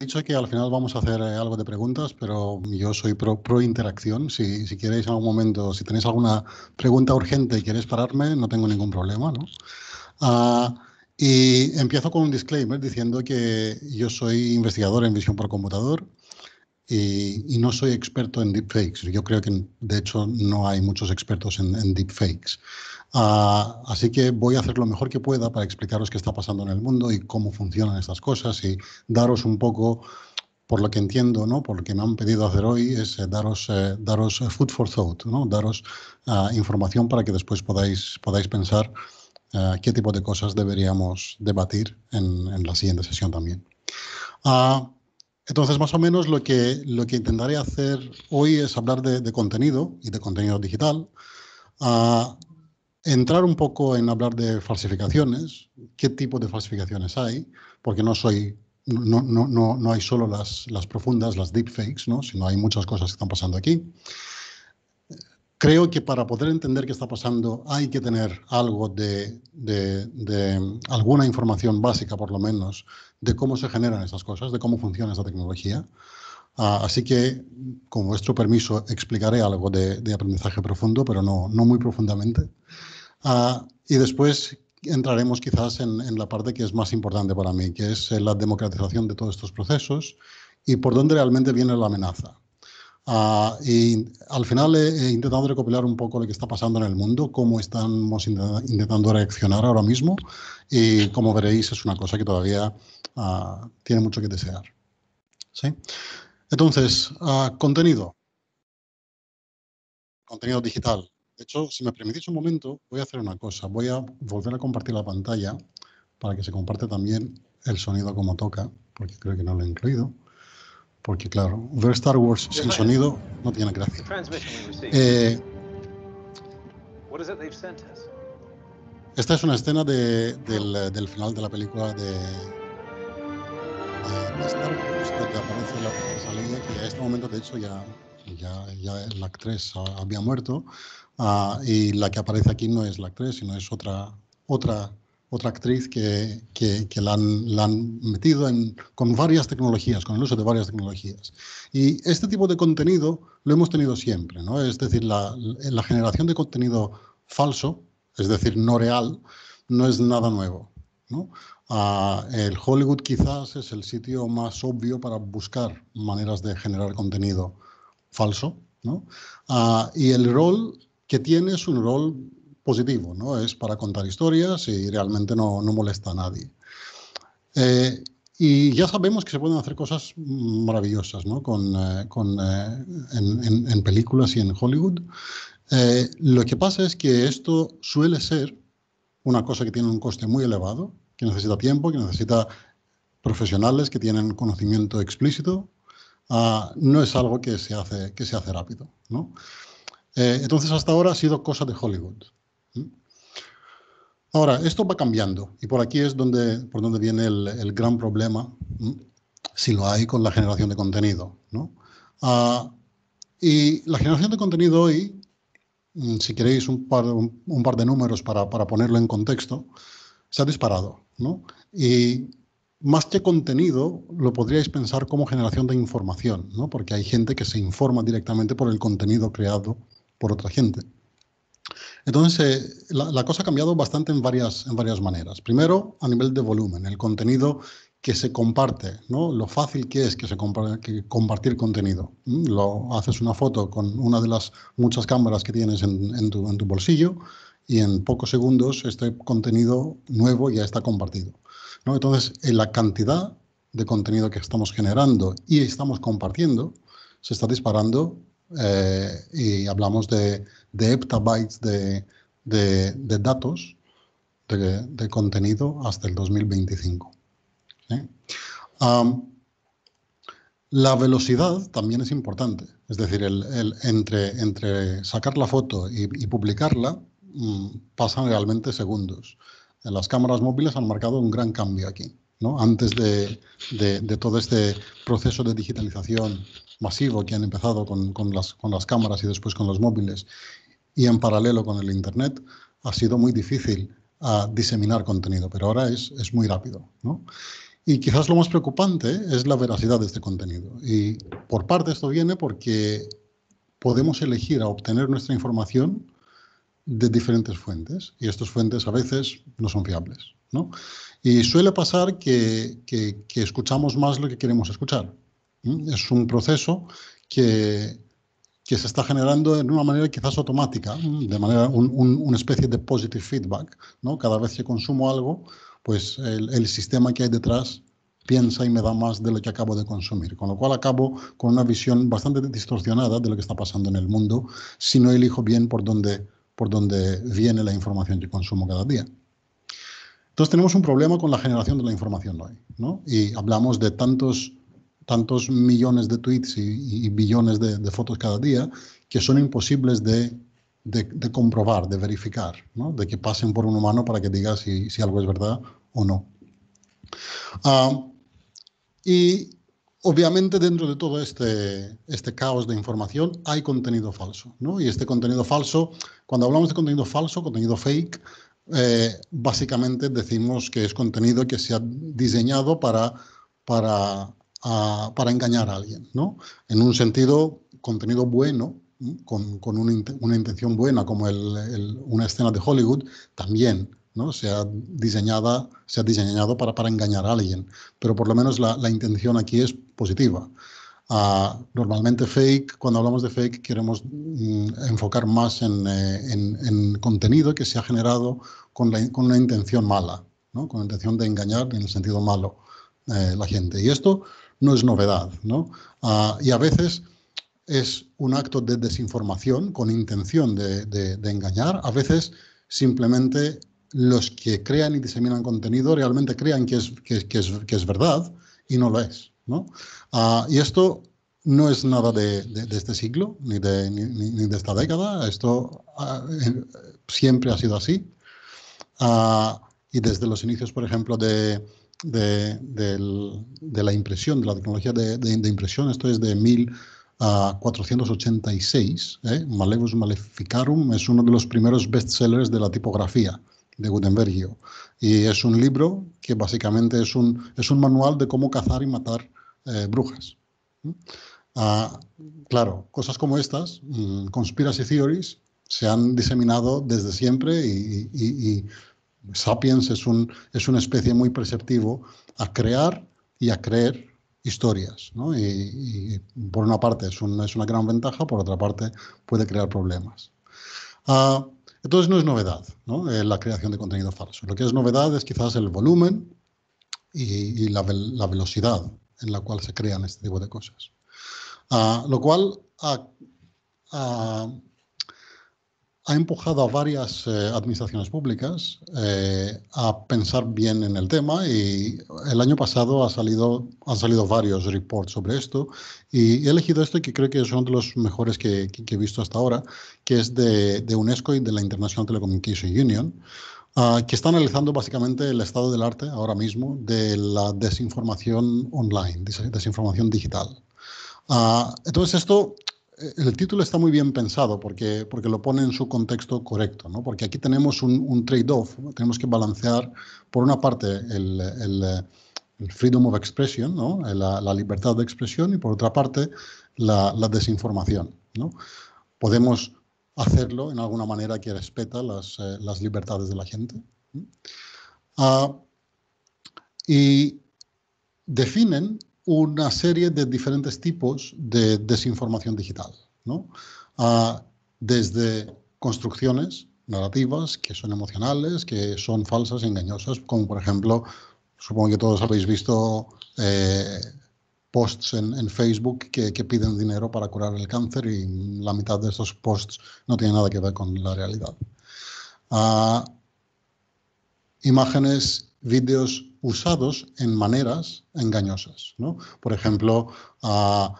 He dicho que al final vamos a hacer eh, algo de preguntas, pero yo soy pro, interacción. Si, si, queréis en algún momento, si tenéis alguna pregunta urgente y queréis pararme, no tengo ningún problema. ¿no? Ah, y empiezo con un disclaimer diciendo que yo soy investigador en visión por computador y, no soy experto en deepfakes. Yo creo que, de hecho, no hay muchos expertos en, deepfakes. Ah, así que voy a hacer lo mejor que pueda para explicaros qué está pasando en el mundo y cómo funcionan estas cosas y daros un poco, por lo que entiendo, ¿no? por lo que me han pedido hacer hoy, es eh, daros, eh, daros food for thought, ¿no? daros ah, información para que después podáis, podáis pensar ah, qué tipo de cosas deberíamos debatir en, en la siguiente sesión también. Entonces, más o menos lo que, lo que intentaré hacer hoy es hablar de, contenido y de contenido digital, entrar un poco en hablar de falsificaciones, qué tipo de falsificaciones hay, porque no soy... No, no, no, hay solo las, las profundas, las deepfakes, ¿no? sino hay muchas cosas que están pasando aquí. Creo que para poder entender qué está pasando hay que tener algo de, de, de alguna información básica, por lo menos, de cómo se generan esas cosas, de cómo funciona esa tecnología. Ah, así que, con vuestro permiso, explicaré algo de, aprendizaje profundo, pero no, muy profundamente. Ah, y después entraremos quizás en, la parte que es más importante para mí, que es eh, la democratización de todos estos procesos y por dónde realmente viene la amenaza. Ah, y al final he, intentado recopilar un poco lo que está pasando en el mundo, cómo estamos intentando reaccionar ahora mismo y como veréis es una cosa que todavía ah, tiene mucho que desear. ¿Sí? Entonces, ah, contenido. Contenido digital. De hecho, si me permitís un momento, voy a hacer una cosa. Voy a volver a compartir la pantalla para que se comparte también el sonido como toca, porque creo que no lo he incluido porque claro, ver Star Wars sin sonido no tiene gracia. Eh, esta es una escena del, final de la película de, Star Wars, donde que aparece la princesa Leia, que a este momento de hecho ya, ya, la actriz había muerto, ah, y la que aparece aquí no es la actriz, sino es otra, otra otra actriz que, que, la, han, metido en, con varias tecnologías, con el uso de varias tecnologías. Y este tipo de contenido lo hemos tenido siempre, ¿no? Es decir, la, la generación de contenido falso, es decir, no real, no es nada nuevo. ¿no? Ah, el Hollywood quizás es el sitio más obvio para buscar maneras de generar contenido falso. ¿no? Ah, y el rol que tiene es un rol positivo, ¿no? Es para contar historias y realmente no, molesta a nadie. Eh, y ya sabemos que se pueden hacer cosas maravillosas, ¿no? Con, eh, eh, en, películas y en Hollywood. lo que pasa es que esto suele ser una cosa que tiene un coste muy elevado, que necesita tiempo, que necesita profesionales que tienen conocimiento explícito, ah, no es algo que se hace, que se hace rápido. entonces, hasta ahora ha sido cosa de Hollywood. Ahora, esto va cambiando y por aquí es donde, por donde viene el, gran problema, si lo hay, con la generación de contenido. Ah, y la generación de contenido hoy, mm, si queréis un par, de números para, ponerlo en contexto, se ha disparado. Y más que contenido, lo podríais pensar como generación de información, ¿no? porque hay gente que se informa directamente por el contenido creado por otra gente. Entonces, la, cosa ha cambiado bastante en varias, en varias maneras. Primero, a nivel de volumen, el contenido que se comparte, ¿no? Lo fácil que es que se compartir contenido. Mm, lo, haces una foto con una de las muchas cámaras que tienes en, tu, bolsillo y en pocos segundos este contenido nuevo ya está compartido. Entonces, en la cantidad de contenido que estamos generando y estamos compartiendo se está disparando eh, y hablamos de de heptabytes de, de, de datos, de, contenido, hasta el 2025. la velocidad también es importante, es decir, el, entre, entre sacar la foto y, publicarla mm, pasan realmente segundos. Eh, las cámaras móviles han marcado un gran cambio aquí. ¿no? Antes de, de, de, todo este proceso de digitalización masivo que han empezado con, con, las, con, las, cámaras y después con los móviles y en paralelo con el Internet, ha sido muy difícil a ah, diseminar contenido, pero ahora es, es muy rápido. ¿no? Y quizás lo más preocupante es la veracidad de este contenido. Y por parte esto viene porque podemos elegir a obtener nuestra información de diferentes fuentes y estas fuentes a veces no son fiables. ¿no? Y suele pasar que, que, escuchamos más lo que queremos escuchar. Es un proceso que, que se está generando en una manera quizás automática, ¿eh? de manera una especie de positive feedback. ¿no? Cada vez que consumo algo, pues el, sistema que hay detrás piensa y me da más de lo que acabo de consumir. Con lo cual acabo con una visión bastante distorsionada de lo que está pasando en el mundo si no elijo bien por dónde, por dónde viene la información que consumo cada día. Entonces tenemos un problema con la generación de la información hoy. ¿no? Y hablamos de tantos tantos millones de tweets y, billones de, fotos cada día que son imposibles de, de, comprobar, de verificar, ¿no? de que pasen por un humano para que diga si, si algo es verdad o no. Ah, y obviamente dentro de todo este, este caos de información hay contenido falso, ¿no? Y este contenido falso, cuando hablamos de contenido falso, contenido fake, eh, básicamente decimos que es contenido que se ha diseñado para, para para engañar a alguien, ¿no? En un sentido, contenido bueno, con, una, intención buena, como una escena de Hollywood, también ¿no? se, ha diseñada, se ha diseñado para, para engañar a alguien, pero por lo menos la, intención aquí es positiva. Ah, normalmente fake, cuando hablamos de fake, queremos mm, enfocar más eh, en, en, contenido que se ha generado con, con una intención mala, ¿no? con la intención de engañar en el sentido malo eh, la gente. Y esto no es novedad. ¿no? Ah, y a veces es un acto de desinformación con intención de, engañar. A veces simplemente los que crean y diseminan contenido realmente crean que es, que, es, verdad y no lo es. Ah, y esto no es nada de, este siglo ni de, esta década. Esto ah, siempre ha sido así. y desde los inicios, por ejemplo, de, de, la impresión, de la tecnología de, impresión, esto es de 1486, ah, ¿eh? Malevus Maleficarum es uno de los primeros bestsellers de la tipografía de Gutenberg Y es un libro que básicamente es un, es un manual de cómo cazar y matar eh, brujas. Ah, claro, cosas como estas, mm, conspiracy theories, se han diseminado desde siempre y, Sapiens es, un, es una especie muy perceptivo a crear y a creer historias. Y, por una parte es, es, una gran ventaja, por otra parte puede crear problemas. Ah, entonces no es novedad ¿no? Eh, la creación de contenido falso. Lo que es novedad es quizás el volumen y, la, velocidad en la cual se crean este tipo de cosas. Ah, lo cual ha empujado a varias eh, administraciones públicas eh, a pensar bien en el tema y el año pasado ha salido, han salido varios reports sobre esto y he elegido este que creo que es uno de los mejores que, he visto hasta ahora, que es de, UNESCO y de la International Telecommunication Union, ah, que está analizando básicamente el estado del arte ahora mismo de la desinformación online, desinformación digital. Ah, entonces esto eh, el título está muy bien pensado porque, porque lo pone en su contexto correcto, porque aquí tenemos un, trade-off, tenemos que balancear, por una parte, el, freedom of expression, la, libertad de expresión, y por otra parte, la, desinformación. Podemos hacerlo en alguna manera que respeta las, eh, libertades de la gente. Ah, y definen una serie de diferentes tipos de desinformación digital, ah, desde construcciones narrativas que son emocionales, que son falsas, engañosas, como por ejemplo, supongo que todos habéis visto eh, posts en, Facebook que, piden dinero para curar el cáncer y la mitad de esos posts no tienen nada que ver con la realidad. Ah, imágenes vídeos usados en maneras engañosas. Por ejemplo, ah,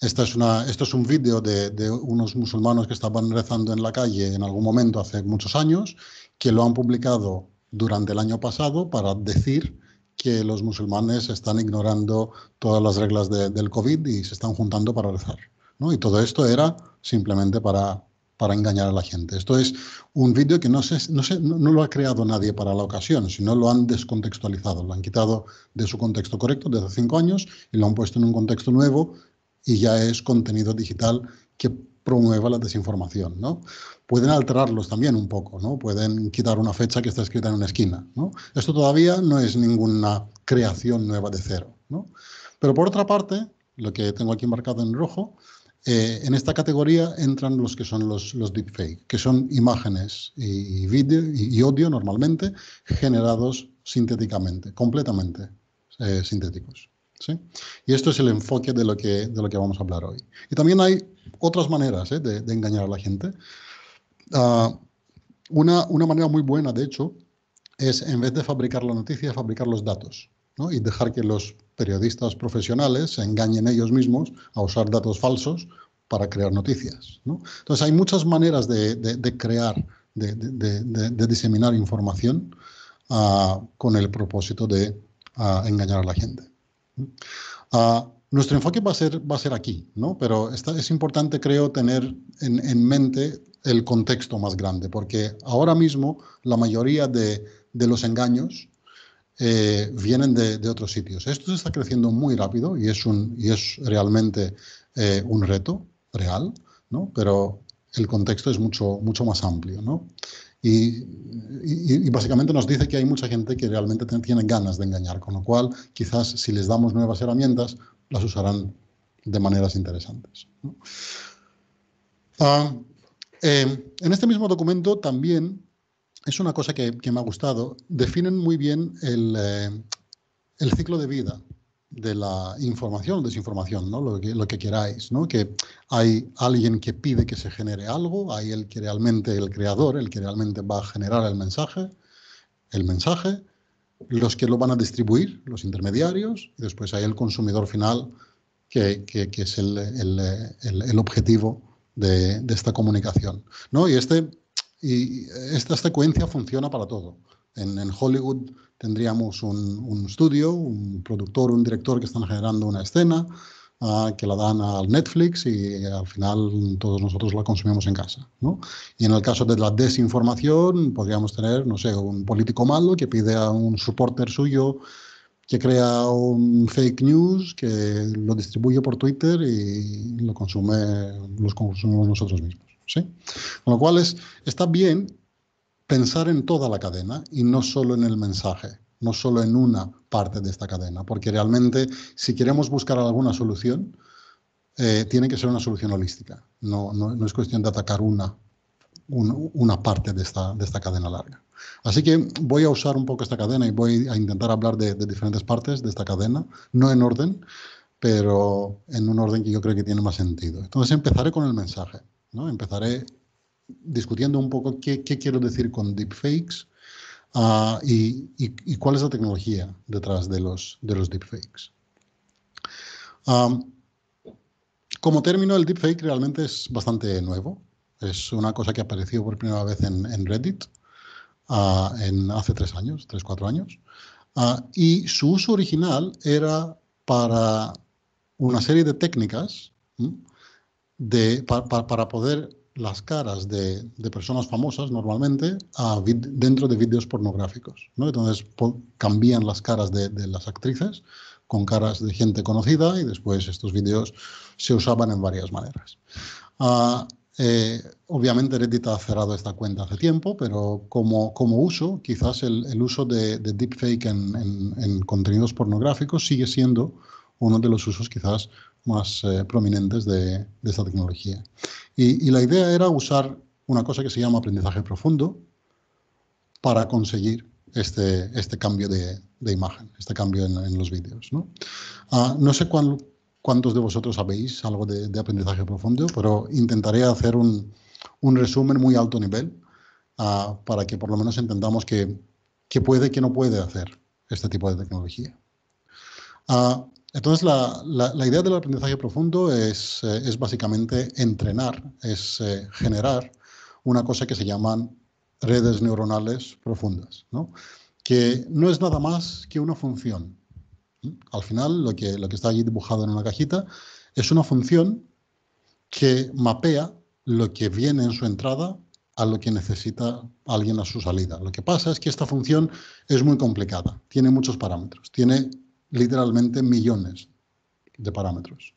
esta es una, esto es un vídeo de, unos musulmanos que estaban rezando en la calle en algún momento hace muchos años, que lo han publicado durante el año pasado para decir que los musulmanes están ignorando todas las reglas del COVID y se están juntando para rezar. Y todo esto era simplemente para para engañar a la gente. Esto es un vídeo que no, lo ha creado nadie para la ocasión, sino lo han descontextualizado, lo han quitado de su contexto correcto desde hace cinco años y lo han puesto en un contexto nuevo y ya es contenido digital que promueva la desinformación. ¿no? Pueden alterarlos también un poco, ¿no? pueden quitar una fecha que está escrita en una esquina. ¿no? Esto todavía no es ninguna creación nueva de cero. Pero por otra parte, lo que tengo aquí marcado en rojo, eh, en esta categoría entran los que son los, los deepfake, que son imágenes y, video y, audio normalmente generados sintéticamente, completamente eh, sintéticos. Y esto es el enfoque de lo, que, vamos a hablar hoy. Y también hay otras maneras eh, de, engañar a la gente. Ah, una, una manera muy buena, de hecho, es en vez de fabricar la noticia, fabricar los datos y dejar que los periodistas profesionales se engañen ellos mismos a usar datos falsos para crear noticias. Entonces hay muchas maneras de, crear, de, diseminar información ah, con el propósito de ah, engañar a la gente. Ah, nuestro enfoque va a ser, va a ser aquí, ¿no? pero es importante, creo, tener en, mente el contexto más grande, porque ahora mismo la mayoría de los engaños eh, vienen de, otros sitios. Esto se está creciendo muy rápido y es, un, y es realmente eh, un reto real, pero el contexto es mucho, mucho más amplio. Y, y, básicamente nos dice que hay mucha gente que realmente tiene ganas de engañar, con lo cual quizás si les damos nuevas herramientas, las usarán de maneras interesantes. Ah, eh, en este mismo documento también es una cosa que, me ha gustado. Definen muy bien eh, el, ciclo de vida de la información o desinformación, ¿no? lo, que, lo que queráis, ¿no? que hay alguien que pide que se genere algo, hay el que realmente, el creador, el que realmente va a generar el mensaje, el mensaje, los que lo van a distribuir, los intermediarios, y después hay el consumidor final, que, es el, objetivo de, de, esta comunicación. ¿no? Y este y esta secuencia funciona para todo. En, Hollywood tendríamos un, estudio, un productor, un director que están generando una escena ah, que la dan al Netflix y al final todos nosotros la consumimos en casa. Y en el caso de la desinformación podríamos tener, no sé, un político malo que pide a un supporter suyo que crea un fake news que lo distribuye por Twitter y lo consume, los consumimos nosotros mismos. Con lo cual es, está bien pensar en toda la cadena y no solo en el mensaje, no solo en una parte de esta cadena, porque realmente si queremos buscar alguna solución, eh, tiene que ser una solución holística, no, es cuestión de atacar una, parte de esta, cadena larga. Así que voy a usar un poco esta cadena y voy a intentar hablar de, diferentes partes de esta cadena, no en orden, pero en un orden que yo creo que tiene más sentido. Entonces empezaré con el mensaje. Empezaré discutiendo un poco qué, quiero decir con deepfakes ah, y, cuál es la tecnología detrás de los, de los deepfakes. como término, el deepfake realmente es bastante nuevo. Es una cosa que apareció por primera vez en, Reddit ah, en hace tres años, tres, cuatro años. Ah, y su uso original era para una serie de técnicas de, para poder las caras de, personas famosas normalmente dentro de vídeos pornográficos. Entonces cambian las caras de, las actrices con caras de gente conocida y después estos vídeos se usaban en varias maneras. Ah, eh, obviamente Reddit ha cerrado esta cuenta hace tiempo, pero como, como uso, quizás el, uso de, deepfake en, en, contenidos pornográficos sigue siendo uno de los usos quizás más eh, prominentes de, esta tecnología. Y, la idea era usar una cosa que se llama aprendizaje profundo para conseguir este, este cambio de, imagen, este cambio en, los vídeos. ¿no? Ah, no sé cuántos de vosotros sabéis algo de, aprendizaje profundo, pero intentaré hacer un, un resumen muy alto nivel ah, para que por lo menos entendamos qué puede puede qué no puede hacer este tipo de tecnología. Ah, entonces, la, idea del aprendizaje profundo es, eh, básicamente entrenar, es eh, generar una cosa que se llaman redes neuronales profundas, que no es nada más que una función. Al final, lo que, lo que está allí dibujado en una cajita es una función que mapea lo que viene en su entrada a lo que necesita alguien a su salida. Lo que pasa es que esta función es muy complicada, tiene muchos parámetros, tiene literalmente millones de parámetros,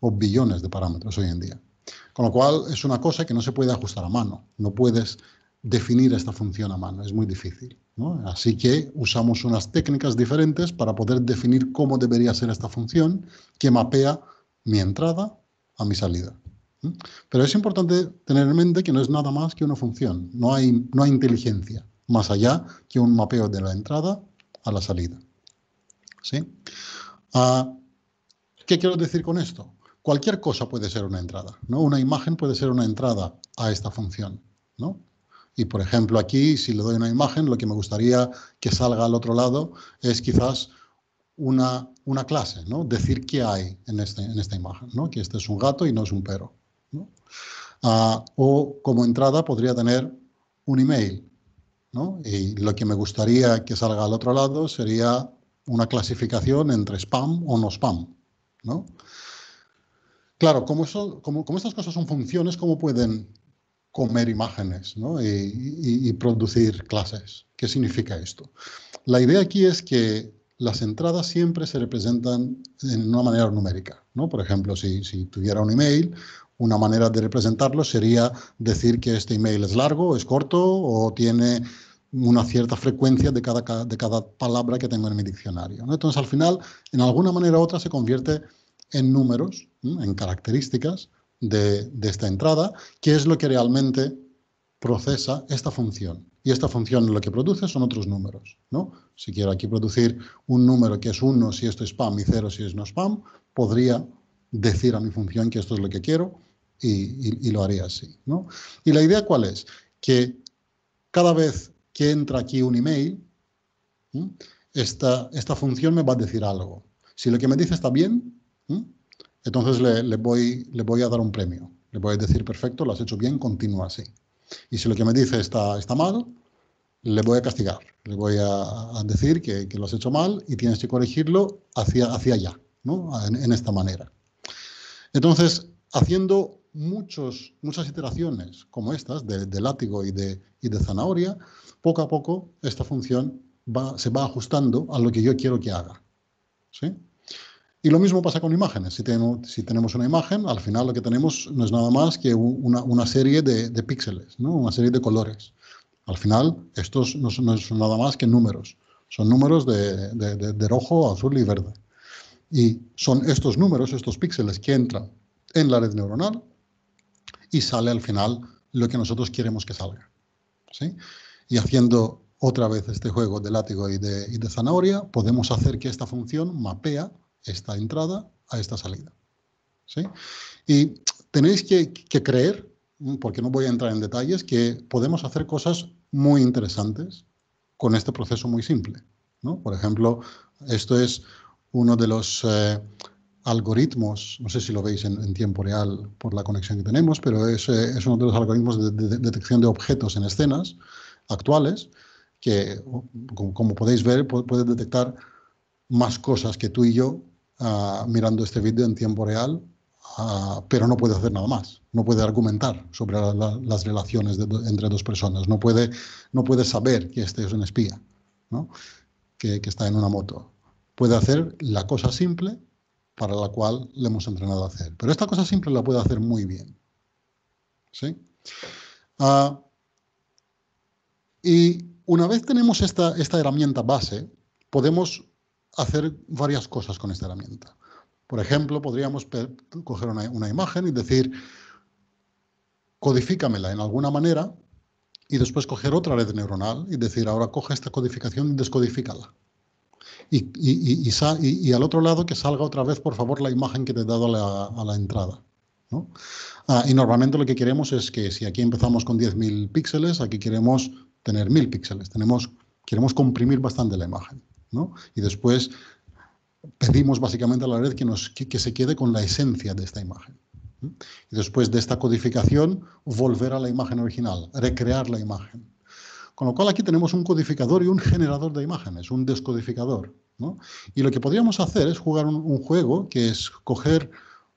o billones de parámetros hoy en día. Con lo cual es una cosa que no se puede ajustar a mano, no puedes definir esta función a mano, es muy difícil. Así que usamos unas técnicas diferentes para poder definir cómo debería ser esta función que mapea mi entrada a mi salida. Pero es importante tener en mente que no es nada más que una función, no hay, no hay inteligencia más allá que un mapeo de la entrada a la salida. ¿sí? Ah, ¿Qué quiero decir con esto? Cualquier cosa puede ser una entrada, ¿no? Una imagen puede ser una entrada a esta función, ¿no? Y por ejemplo aquí, si le doy una imagen, lo que me gustaría que salga al otro lado es quizás una, una clase, ¿no? Decir qué hay en, este, en esta imagen, ¿no? Que este es un gato y no es un perro, ¿no? Ah, o como entrada podría tener un email, ¿no? Y lo que me gustaría que salga al otro lado sería una clasificación entre spam o no spam, ¿no? Claro, como, estas cosas son funciones, ¿cómo pueden comer imágenes y, producir clases? ¿Qué significa esto? La idea aquí es que las entradas siempre se representan en una manera numérica. ¿no? Por ejemplo, si, si, tuviera un email, una manera de representarlo sería decir que este email es largo, es corto o tiene una cierta frecuencia de cada, de cada palabra que tengo en mi diccionario. Entonces, al final, en alguna manera u otra, se convierte en números, en características de, esta entrada, que es lo que realmente procesa esta función. Y esta función lo que produce son otros números. ¿no? Si quiero aquí producir un número que es 1 si esto es spam y 0 si es no spam, podría decir a mi función que esto es lo que quiero y, lo haría así. ¿Y la idea cuál es? Que cada vez que entra aquí un email, esta, función me va a decir algo. Si lo que me dice está bien, entonces le, voy, le voy a dar un premio. Le voy a decir, perfecto, lo has hecho bien, continúa así. Y si lo que me dice está, está mal, le voy a castigar. Le voy a, decir que, lo has hecho mal y tienes que corregirlo hacia, hacia allá, en, esta manera. Entonces, haciendo muchos, muchas iteraciones como estas, de, látigo y de, y de zanahoria, poco a poco esta función se va ajustando a lo que yo quiero que haga. Y lo mismo pasa con imágenes. Si, tenemos, una imagen, al final lo que tenemos no es nada más que una, serie de, píxeles, ¿no? una serie de colores. Al final, estos no son, nada más que números. Son números de, de rojo, azul y verde. Y son estos números, estos píxeles que entran en la red neuronal y sale al final lo que nosotros queremos que salga. ¿sí? y haciendo otra vez este juego de látigo y de, zanahoria, podemos hacer que esta función mapea esta entrada a esta salida. ¿sí? Y tenéis que, creer, mm, porque no voy a entrar en detalles, que podemos hacer cosas muy interesantes con este proceso muy simple. ¿no? Por ejemplo, esto es uno de los eh, algoritmos, no sé si lo veis en, tiempo real por la conexión que tenemos, pero es, eh, es uno de los algoritmos de detección de objetos en escenas, actuales, que como, podéis ver puede, detectar más cosas que tú y yo ah, mirando este vídeo en tiempo real, ah, pero no puede hacer nada más, no puede argumentar sobre las relaciones entre dos personas, no puede, no puede saber que este es un espía, ¿no? que, está en una moto. Puede hacer la cosa simple para la cual le hemos entrenado a hacer. Pero esta cosa simple la puede hacer muy bien. ¿Sí? Ah, y una vez tenemos esta, esta herramienta base, podemos hacer varias cosas con esta herramienta. Por ejemplo, podríamos coger una, imagen y decir, codifícamela en alguna manera y después coger otra red neuronal y decir, ahora coge esta codificación y descodifícala. Y, y, y, al otro lado que salga otra vez, por favor, la imagen que te he dado a la, entrada. Ah, y normalmente lo que queremos es que si aquí empezamos con 10.000 píxeles, aquí queremos tener mil píxeles, tenemos, queremos comprimir bastante la imagen. Y después pedimos básicamente a la red que, nos, que, se quede con la esencia de esta imagen. Y después de esta codificación, volver a la imagen original, recrear la imagen. Con lo cual aquí tenemos un codificador y un generador de imágenes, un descodificador. Y lo que podríamos hacer es jugar un, juego que es coger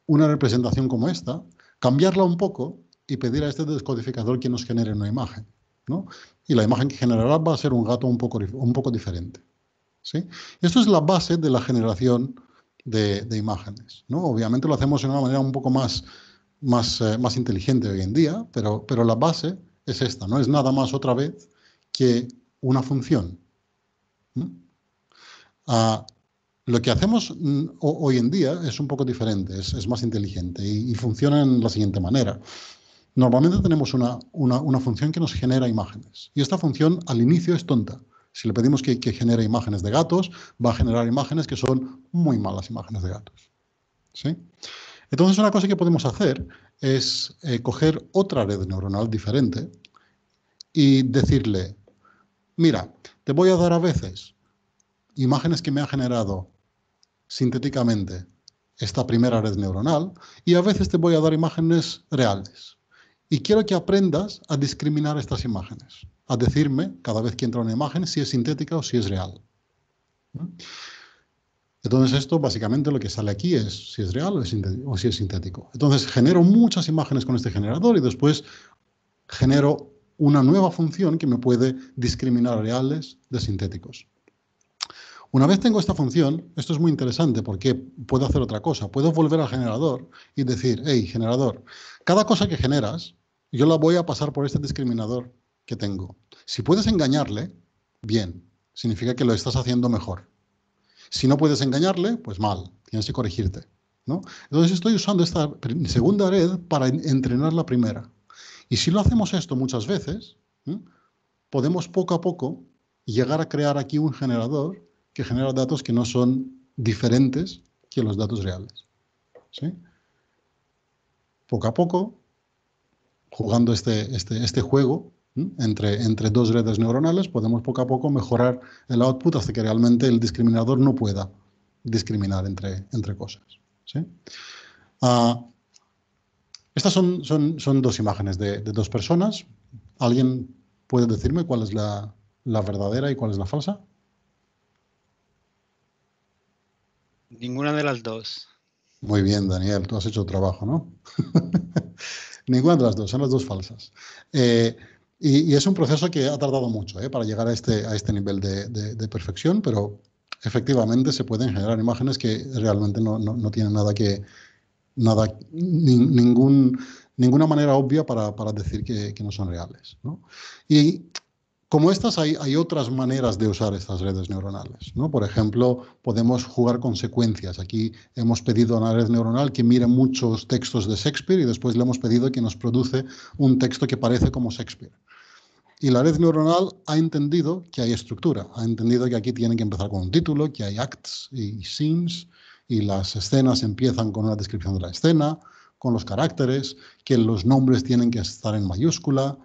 una representación como esta, cambiarla un poco y pedir a este descodificador que nos genere una imagen. ¿no? y la imagen que generará va a ser un gato un poco, un poco diferente. ¿sí? Esto es la base de la generación de, imágenes. ¿no? Obviamente lo hacemos de una manera un poco más, eh, más, inteligente hoy en día, pero, pero la base es esta, no es nada más otra vez que una función. Ah, lo que hacemos mm, hoy en día es un poco diferente, es, más inteligente y, y, funciona en la siguiente manera. Normalmente tenemos una, función que nos genera imágenes. Y esta función al inicio es tonta. Si le pedimos que, genere imágenes de gatos, va a generar imágenes que son muy malas imágenes de gatos. ¿Sí? Entonces, una cosa que podemos hacer es eh, coger otra red neuronal diferente y decirle, mira, te voy a dar a veces imágenes que me ha generado sintéticamente esta primera red neuronal y a veces te voy a dar imágenes reales. Y quiero que aprendas a discriminar estas imágenes, a decirme cada vez que entra una imagen si es sintética o si es real. Entonces esto básicamente lo que sale aquí es si es real o, si es sintético. Entonces genero muchas imágenes con este generador y después genero una nueva función que me puede discriminar reales de sintéticos. Una vez tengo esta función, esto es muy interesante porque puedo hacer otra cosa. Puedo volver al generador y decir, hey, generador, cada cosa que generas, yo la voy a pasar por este discriminador que tengo. Si puedes engañarle, bien, significa que lo estás haciendo mejor. Si no puedes engañarle, pues mal, tienes que corregirte. ¿no? Entonces estoy usando esta segunda red para entrenar la primera. Y si lo hacemos esto muchas veces, podemos poco a poco llegar a crear aquí un generador que genera datos que no son diferentes que los datos reales. ¿sí? poco a poco, jugando este, este, este juego entre, entre dos redes neuronales, podemos poco a poco mejorar el output hasta que realmente el discriminador no pueda discriminar entre, entre cosas. Ah, estas son, dos imágenes de, dos personas. ¿Alguien puede decirme cuál es la verdadera y cuál es la falsa? Ninguna de las dos. Muy bien, Daniel, tú has hecho trabajo, ¿no? Ninguna de las dos, son las dos falsas. Eh, y, es un proceso que ha tardado mucho ¿eh? para llegar a este, a este nivel de, perfección, pero efectivamente se pueden generar imágenes que realmente no, tienen nada que, nada, ningún, ninguna manera obvia para, decir que, no son reales. ¿no? Y como estas hay, otras maneras de usar estas redes neuronales. ¿no? Por ejemplo, podemos jugar con secuencias. Aquí hemos pedido a una red neuronal que mire muchos textos de Shakespeare y después le hemos pedido que nos produce un texto que parece como Shakespeare. Y la red neuronal ha entendido que hay estructura, ha entendido que aquí tiene que empezar con un título, que hay acts y scenes, y las escenas empiezan con una descripción de la escena, con los caracteres, que los nombres tienen que estar en mayúscula.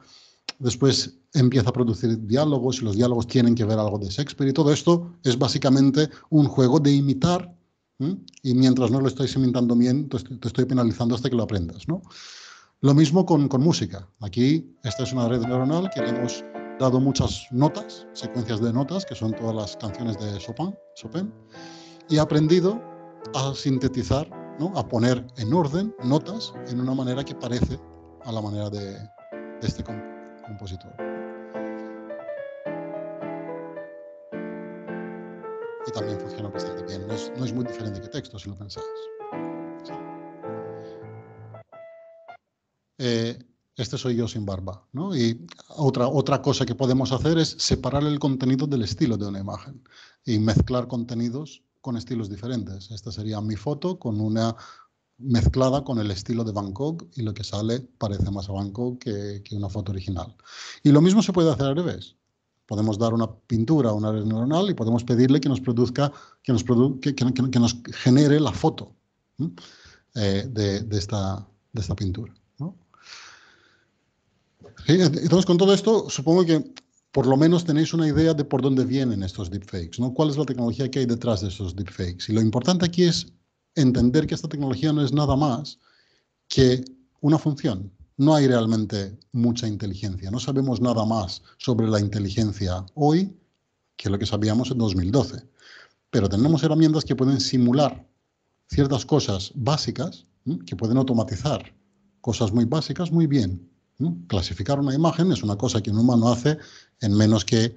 Después empieza a producir diálogos y los diálogos tienen que ver algo de Shakespeare y todo esto es básicamente un juego de imitar y mientras no lo estáis imitando bien te estoy penalizando hasta que lo aprendas. ¿no? Lo mismo con, con música. Aquí esta es una red neuronal que le hemos dado muchas notas, secuencias de notas, que son todas las canciones de Chopin, y ha aprendido a sintetizar, ¿no? a poner en orden notas en una manera que parece a la manera de este compositor. también funciona bastante bien. No es, muy diferente que texto si lo pensáis. Eh, este soy yo sin barba. ¿no? Y otra, otra cosa que podemos hacer es separar el contenido del estilo de una imagen y mezclar contenidos con estilos diferentes. Esta sería mi foto con una mezclada con el estilo de Bangkok y lo que sale parece más a Bangkok que, que una foto original. Y lo mismo se puede hacer al revés. Podemos dar una pintura a una red neuronal y podemos pedirle que nos produzca, que nos, que, nos genere la foto eh, de, de, esta, pintura. entonces, con todo esto, supongo que por lo menos tenéis una idea de por dónde vienen estos deepfakes, ¿no? ¿Cuál es la tecnología que hay detrás de estos deepfakes? Y lo importante aquí es entender que esta tecnología no es nada más que una función, no hay realmente mucha inteligencia. No sabemos nada más sobre la inteligencia hoy que lo que sabíamos en 2012. Pero tenemos herramientas que pueden simular ciertas cosas básicas, que pueden automatizar cosas muy básicas muy bien. Clasificar una imagen es una cosa que un humano hace en menos que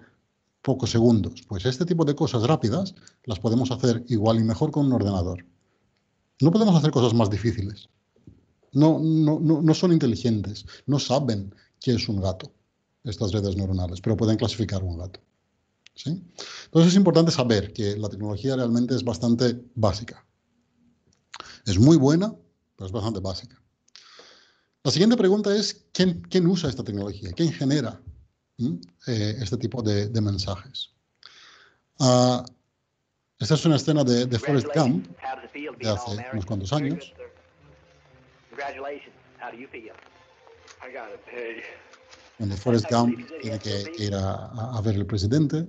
pocos segundos. Pues este tipo de cosas rápidas las podemos hacer igual y mejor con un ordenador. No podemos hacer cosas más difíciles, no, no, no, son inteligentes, no saben qué es un gato, estas redes neuronales, pero pueden clasificar un gato. ¿sí? Entonces es importante saber que la tecnología realmente es bastante básica. Es muy buena, pero es bastante básica. La siguiente pregunta es, ¿quién, usa esta tecnología? ¿Quién genera eh, este tipo de, mensajes? Ah, esta es una escena de, de Forrest Gump, de hace unos cuantos años, en el Forest Gump tiene que ir a, ver el presidente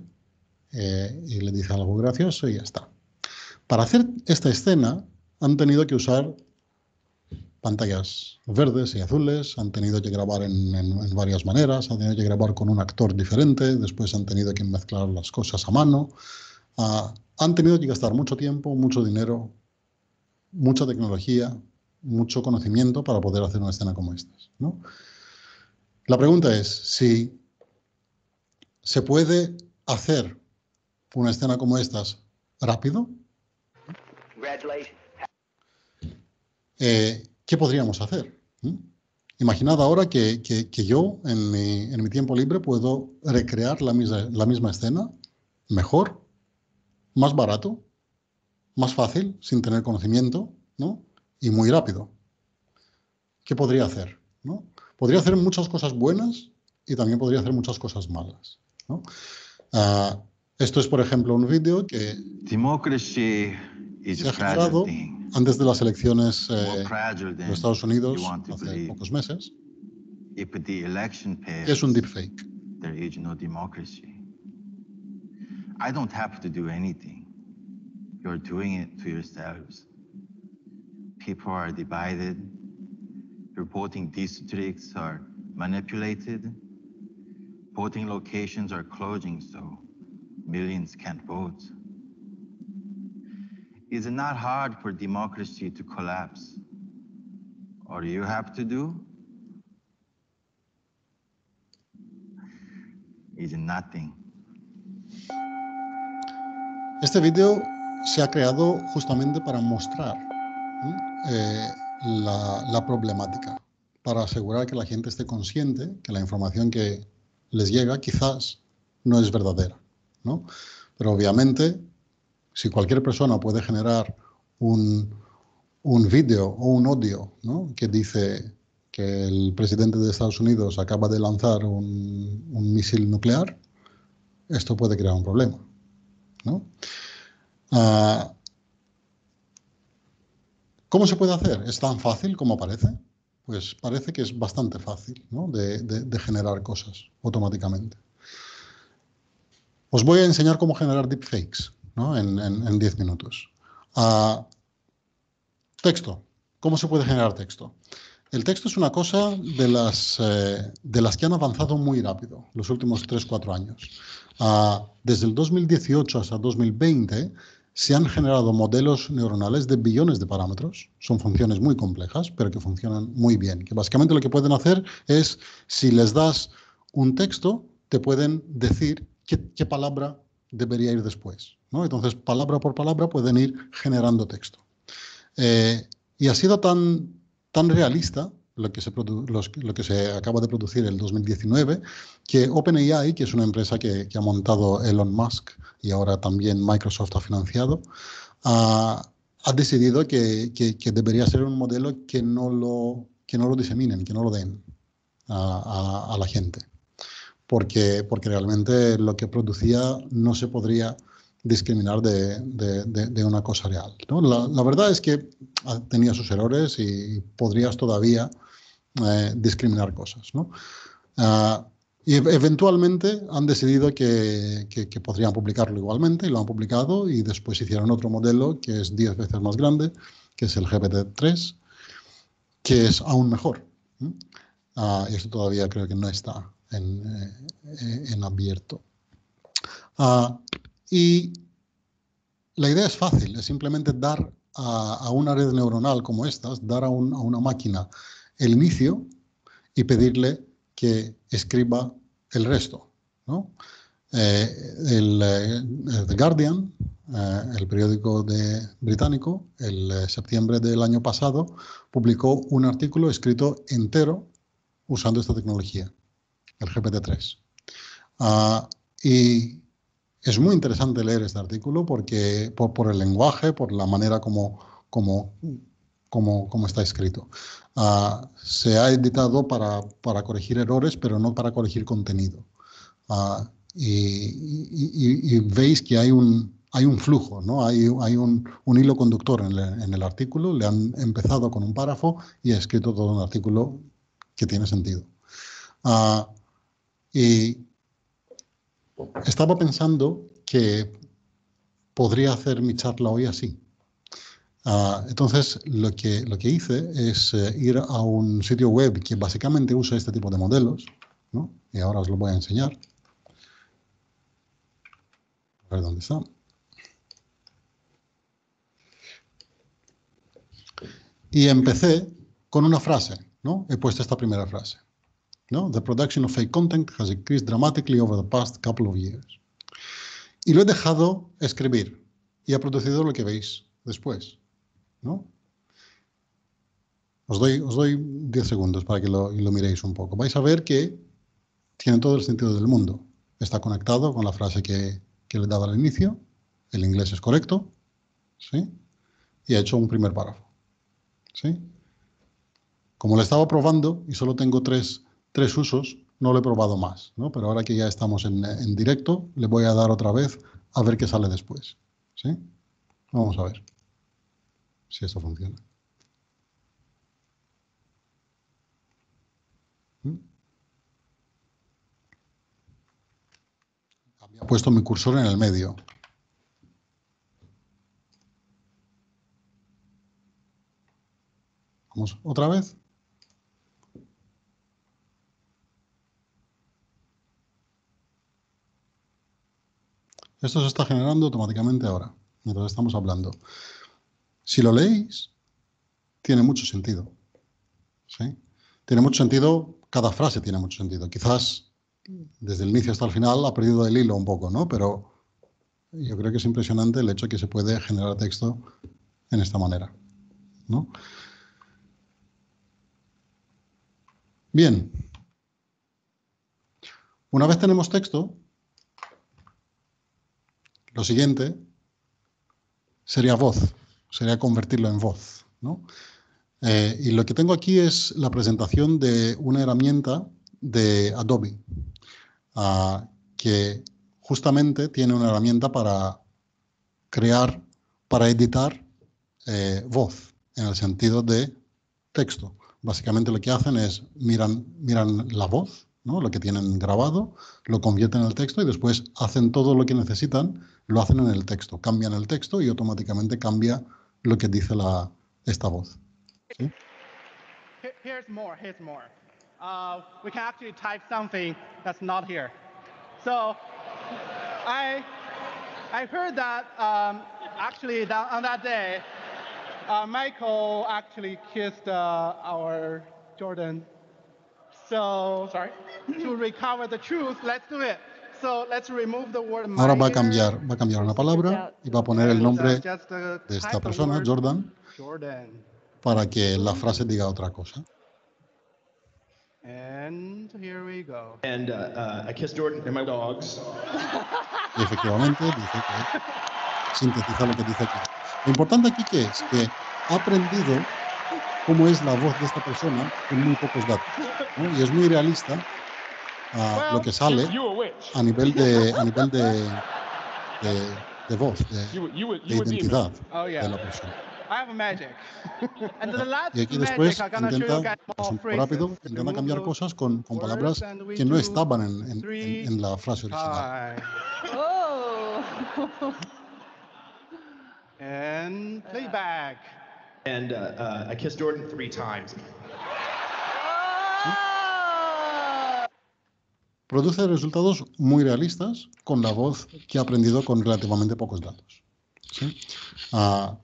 eh, y le dice algo gracioso y ya está. Para hacer esta escena han tenido que usar pantallas verdes y azules, han tenido que grabar en, varias maneras, han tenido que grabar con un actor diferente, después han tenido que mezclar las cosas a mano, ah, han tenido que gastar mucho tiempo, mucho dinero, mucha tecnología, mucho conocimiento para poder hacer una escena como estas. La pregunta es si se puede hacer una escena como estas rápido. Eh, ¿Qué podríamos hacer? ¿Mm? Imaginad ahora que, yo en mi, tiempo libre puedo recrear la misma, la misma escena mejor, más barato, más fácil, sin tener conocimiento, ¿no? y muy rápido. ¿Qué podría hacer? ¿no? Podría hacer muchas cosas buenas y también podría hacer muchas cosas malas. ¿no? Ah, esto es, por ejemplo, un vídeo que se ha generado antes de las elecciones eh, de Estados Unidos hace pocos meses. es un deepfake. no democracy. I don't have to do anything. You're doing people are divided, reporting districts are manipulated, voting locations are closing so millions can't vote. Is it not hard for democracy to collapse. All you have to do is nothing. Este video se ha creado justamente para mostrar Eh, la, problemática para asegurar que la gente esté consciente que la información que les llega quizás no es verdadera. ¿no? Pero obviamente, si cualquier persona puede generar un, un vídeo o un audio ¿no? que dice que el presidente de Estados Unidos acaba de lanzar un, un misil nuclear, esto puede crear un problema. ¿no? Ah, ¿Cómo se puede hacer? ¿Es tan fácil como parece? Pues parece que es bastante fácil de, generar cosas automáticamente. Os voy a enseñar cómo generar deepfakes ¿no? en 10 minutos. Ah, texto. ¿Cómo se puede generar texto? El texto es una cosa de las, eh, de las que han avanzado muy rápido los últimos 3-4 años. Ah, desde el 2018 hasta 2020 se han generado modelos neuronales de billones de parámetros. Son funciones muy complejas, pero que funcionan muy bien. Que básicamente lo que pueden hacer es, si les das un texto, te pueden decir qué, palabra debería ir después. ¿no? Entonces, palabra por palabra pueden ir generando texto. Eh, y ha sido tan, tan realista lo que, se lo que se acaba de producir el 2019, que OpenAI, que es una empresa que, que ha montado Elon Musk y ahora también Microsoft ha financiado, ha decidido que, que, debería ser un modelo que no lo, que no lo diseminen, que no lo den a, la gente. Porque, porque realmente lo que producía no se podría discriminar de, de, una cosa real. La, la, verdad es que tenía sus errores y podrías todavía eh, discriminar cosas. ¿no? Ah, y eventualmente han decidido que, que, podrían publicarlo igualmente y lo han publicado y después hicieron otro modelo que es 10 veces más grande, que es el GPT-3, que es aún mejor. Ah, y esto todavía creo que no está en, eh, en abierto. Ah, y la idea es fácil, es simplemente dar a, a, una red neuronal como estas, dar a, a una máquina el inicio y pedirle que escriba el resto. Eh, el, eh, The Guardian, eh, el periódico británico, el septiembre del año pasado, publicó un artículo escrito entero usando esta tecnología, el GPT-3. Ah, y es muy interesante leer este artículo porque por, el lenguaje, por la manera como, como como, está escrito. Ah, se ha editado para, corregir errores, pero no para corregir contenido. Ah, y, veis que hay un, hay un flujo, hay, un, hilo conductor en, el artículo. Le han empezado con un párrafo y ha escrito todo un artículo que tiene sentido. Ah, y estaba pensando que podría hacer mi charla hoy así. Ah, entonces, lo que, lo que hice es eh, ir a un sitio web que básicamente usa este tipo de modelos, y ahora os lo voy a enseñar. A ver dónde está. Y empecé con una frase, ¿no? He puesto esta primera frase. ¿no? The production of fake content has increased dramatically over the past couple of years. Y lo he dejado escribir y ha producido lo que veis después. Os doy, os 10 segundos para que lo, miréis un poco. Vais a ver que tiene todo el sentido del mundo. Está conectado con la frase que, le daba al inicio. El inglés es correcto. ¿sí? Y ha hecho un primer párrafo. ¿sí? Como lo estaba probando y solo tengo tres, usos, no lo he probado más. Pero ahora que ya estamos en, en directo, le voy a dar otra vez a ver qué sale después. ¿sí? Vamos a ver si eso funciona. ¿Mm? Había puesto mi cursor en el medio. Vamos otra vez. Esto se está generando automáticamente ahora, mientras estamos hablando. Si lo leéis, tiene mucho sentido. Tiene mucho sentido, cada frase tiene mucho sentido. Quizás desde el inicio hasta el final ha perdido el hilo un poco, ¿no? Pero yo creo que es impresionante el hecho de que se puede generar texto en esta manera, ¿no? Bien. Una vez tenemos texto, lo siguiente sería voz sería convertirlo en voz. ¿no? Eh, y lo que tengo aquí es la presentación de una herramienta de Adobe, ah, que justamente tiene una herramienta para crear, para editar eh, voz, en el sentido de texto. Básicamente lo que hacen es miran, miran la voz, lo que tienen grabado, lo convierten en texto y después hacen todo lo que necesitan, lo hacen en el texto. Cambian el texto y automáticamente cambia lo que dice la, esta voz. ¿sí? Here's more, here's more. Uh, we can actually type something that's not here. So I, I heard that um, actually that on that day, uh, Michael actually kissed uh, our Jordan. So sorry. to recover the truth, let's do it. Ahora va a cambiar, va a cambiar una palabra y va a poner el nombre de esta persona, Jordan, para que la frase diga otra cosa. Y efectivamente, dice que sintetiza lo que dice aquí. Lo importante aquí que es que ha aprendido cómo es la voz de esta persona con muy pocos datos. Y es muy realista uh, lo que sale a nivel de, a nivel de, de, de voz, de, de identidad oh, de la persona. Y aquí después intenta, pues, un poco rápido, intenta cambiar cosas con, con palabras que no estaban en, en, en, en la frase original. Oh. And playback. And uh, uh, I kissed Jordan three times. produce resultados muy realistas con la voz que ha aprendido con relativamente pocos datos. Ah,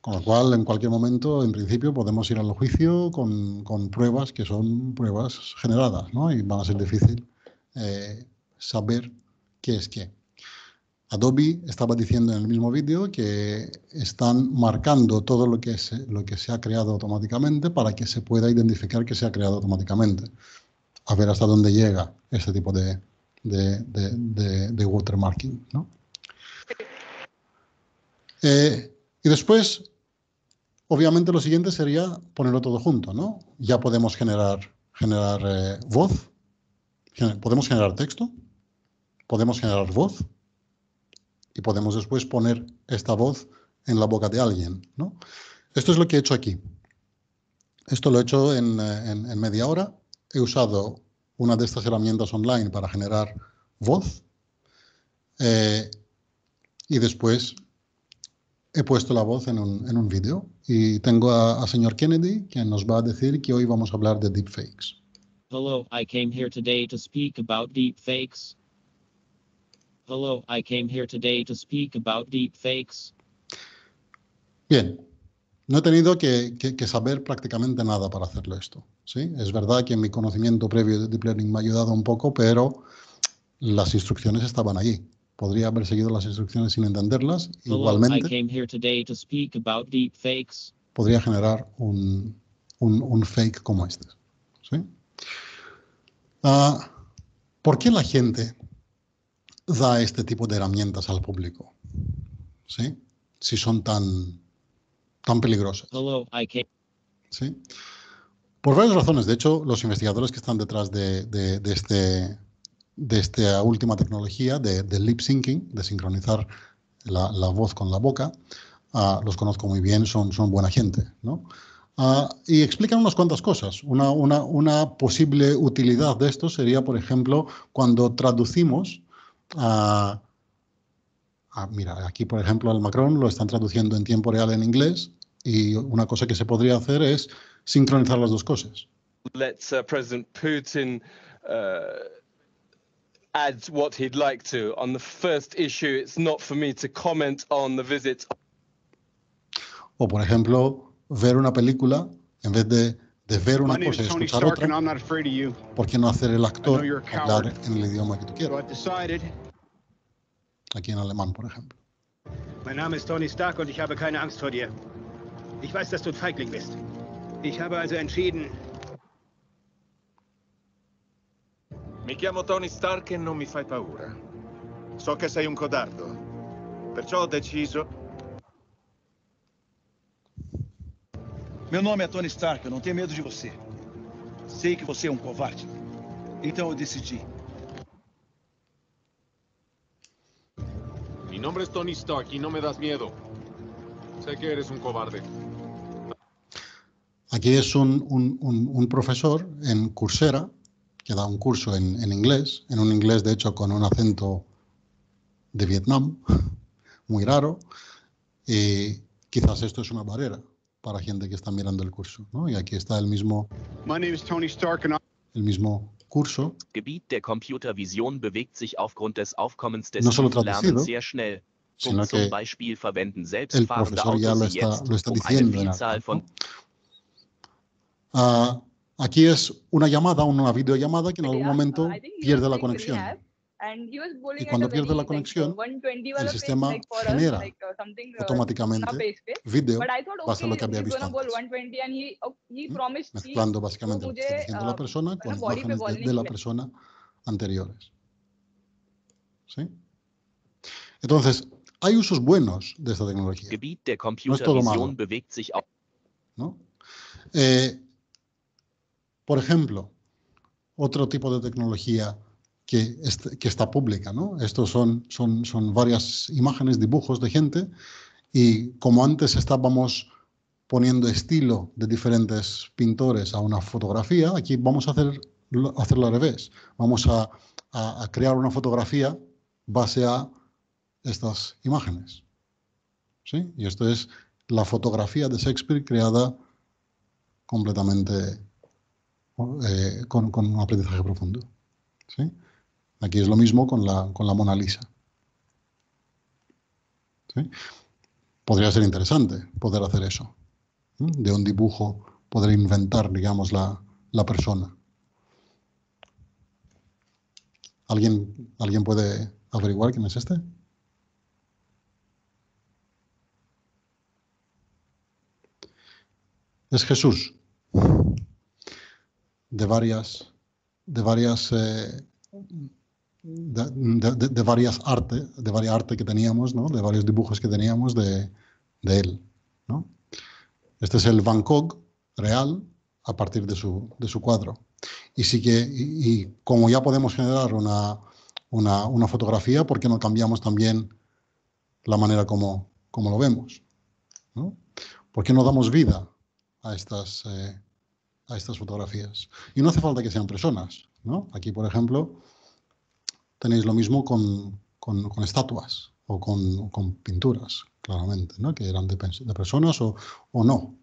con lo cual, en cualquier momento, en principio, podemos ir al juicio con, pruebas que son pruebas generadas, Y van a ser difícil eh, saber qué es qué. Adobe estaba diciendo en el mismo vídeo que están marcando todo lo que, lo que se ha creado automáticamente para que se pueda identificar que se ha creado automáticamente a ver hasta dónde llega ese tipo de, de, de, watermarking. Eh, y después, obviamente lo siguiente sería ponerlo todo junto, ¿no? Ya podemos generar, generar eh, voz, podemos generar texto, podemos generar voz y podemos después poner esta voz en la boca de alguien, Esto es lo que he hecho aquí. Esto lo he hecho en eh, media hora he usado una de estas herramientas online para generar voz eh, y después he puesto la voz en un, en un vídeo y tengo a, señor Kennedy quien nos va a decir que hoy vamos a hablar de deepfakes. Hello, Bien, no he tenido que saber prácticamente nada para hacerlo esto. Es verdad que mi conocimiento previo de Deep Learning me ha ayudado un poco, pero las instrucciones estaban allí. Podría haber seguido las instrucciones sin entenderlas. Igualmente, podría generar un, un, fake como este. ¿sí? Ah, ¿Por qué la gente da este tipo de herramientas al público? ¿Sí? Si son tan, tan peligrosas. ¿Sí? Por varias razones. De hecho, los investigadores que están detrás de, este, de esta última tecnología de, lip syncing, de sincronizar la, voz con la boca, ah, los conozco muy bien, son, son buena gente. ¿no? Ah, y explican unas cuantas cosas. Una, una, una, posible utilidad de esto sería, por ejemplo, cuando traducimos a... mira, aquí por ejemplo al Macron lo están traduciendo en tiempo real en inglés y una cosa que se podría hacer es sincronizar las dos cosas. Let uh, President Putin uh, add what he'd like to. On the first issue, it's not for me to comment on the visit. O por ejemplo, ver una película en vez de, de ver una cosa y escuchar Stark, otra. ¿Por qué no hacer el actor hablar en el idioma que tú quieras? Aquí en alemán, por ejemplo. Mi Name es Tony Stark und ich habe keine Angst vor dir. Ich weiß, dass du Feigling bist. Ich habe also entschieden. Mi chiamo Tony Stark e non mi fai paura. So che sei un codardo, perciò ho deciso... Meu nome é Tony Stark, eu não tenho medo de você. Sei que você é um covarde. Então eu decidi. Mi nombre es Tony Stark y no me das miedo. Sé que eres un cobarde. Aquí es un, un, profesor en Coursera, que da un curso en, en, inglés, en un inglés de hecho con un acento de Vietnam, muy raro, y quizás esto es una barrera para gente que está mirando el curso, ¿no? Y aquí está el mismo, el mismo curso. no solo traducido, Sino que el profesor ya lo está, um diciendo. Ah, aquí es una llamada, una videollamada que en algún momento pierde la conexión. Y cuando pierde la conexión, el oh sistema genera uh, uh, automáticamente video basado en lo que había visto antes. Mezclando básicamente lo que está la persona con imágenes de la persona anteriores. Entonces, hay usos buenos de esta tecnología. No es todo malo. ¿no? Por ejemplo, otro tipo de tecnología que, está pública, Estos son, son, varias imágenes, dibujos de gente y como antes estábamos poniendo estilo de diferentes pintores a una fotografía, aquí vamos a hacer, hacerlo al revés. Vamos a, crear una fotografía base a estas imágenes. Y esto es la fotografía de Shakespeare creada completamente eh, con, un aprendizaje profundo. Aquí es lo mismo con la, Mona Lisa. Podría ser interesante poder hacer eso. De un dibujo poder inventar, digamos, la, persona. ¿Alguien, ¿Alguien puede averiguar quién es este? Es Jesús de varias, de varias, eh, de, varias arte, de varias arte que teníamos, ¿no? de varios dibujos que teníamos de, él. Este es el Van Gogh real a partir de su, cuadro. Y, sí que, como ya podemos generar una, fotografía, ¿por qué no cambiamos también la manera como, como lo vemos? ¿no? ¿Por qué no damos vida a estas, eh, a estas fotografías. Y no hace falta que sean personas, ¿no? Aquí, por ejemplo, tenéis lo mismo con, estatuas o con, pinturas, claramente, ¿no? Que eran de, personas o, no.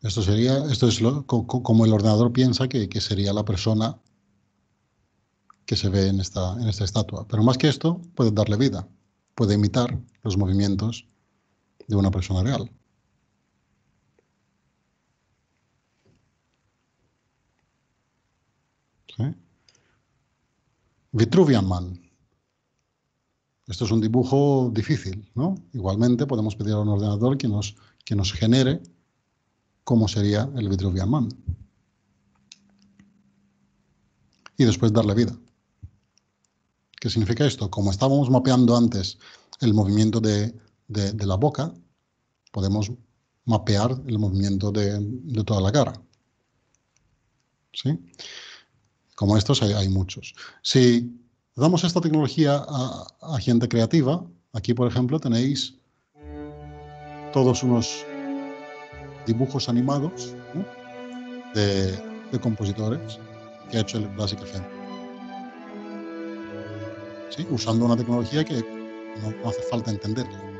Esto sería, esto es lo, como el ordenador piensa que, sería la persona que se ve en esta, en esta estatua. Pero más que esto, puede darle vida, puede imitar los movimientos de una persona real. Vitruvian Man. Esto es un dibujo difícil, ¿no? Igualmente podemos pedir a un ordenador que nos, que nos genere cómo sería el Vitruvian Man. Y después darle vida. ¿Qué significa esto? Como estábamos mapeando antes el movimiento de, de, la boca, podemos mapear el movimiento de, toda la cara. ¿Sí? Como estos hay, muchos. Si damos esta tecnología a, gente creativa, aquí por ejemplo tenéis todos unos dibujos animados de, compositores que ha hecho el Basic FM. ¿Sí? Usando una tecnología que no, no hace falta entenderla.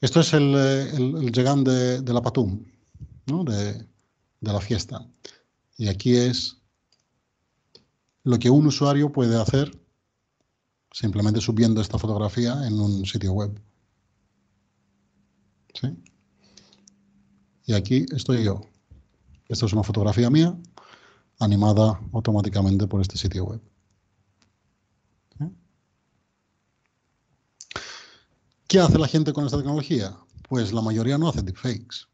Esto es el, eh, el, de, la Patum, de, la fiesta. Y aquí es lo que un usuario puede hacer simplemente subiendo esta fotografía en un sitio web. Y aquí estoy yo. Esta es una fotografía mía animada automáticamente por este sitio web. ¿Qué hace la gente con esta tecnología? Pues la mayoría no hace deepfakes.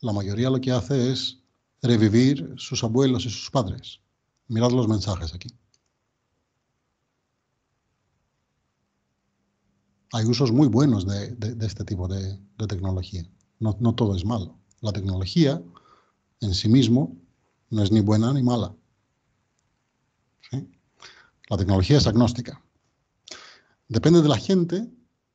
La mayoría lo que hace es revivir sus abuelos y sus padres. Mirad los mensajes aquí. Hay usos muy buenos de, este tipo de, tecnología. No, todo es malo. La tecnología en sí mismo no es ni buena ni mala. La tecnología es agnóstica. Depende de la gente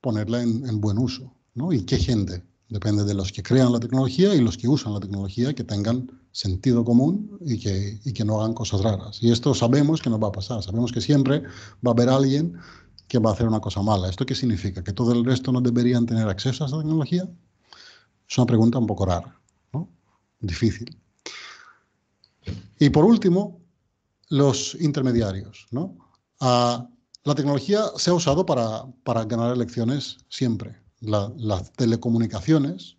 ponerla en, buen uso, ¿no? Y qué gente, depende de los que crean la tecnología y los que usan la tecnología, que tengan sentido común y que, no hagan cosas raras. Y esto sabemos que nos va a pasar, sabemos que siempre va a haber alguien que va a hacer una cosa mala. ¿Esto qué significa? ¿Que todo el resto no deberían tener acceso a esa tecnología? Es una pregunta un poco rara, ¿no? difícil. Y por último, los intermediarios. ¿no? La tecnología se ha usado para, para ganar elecciones siempre. las telecomunicaciones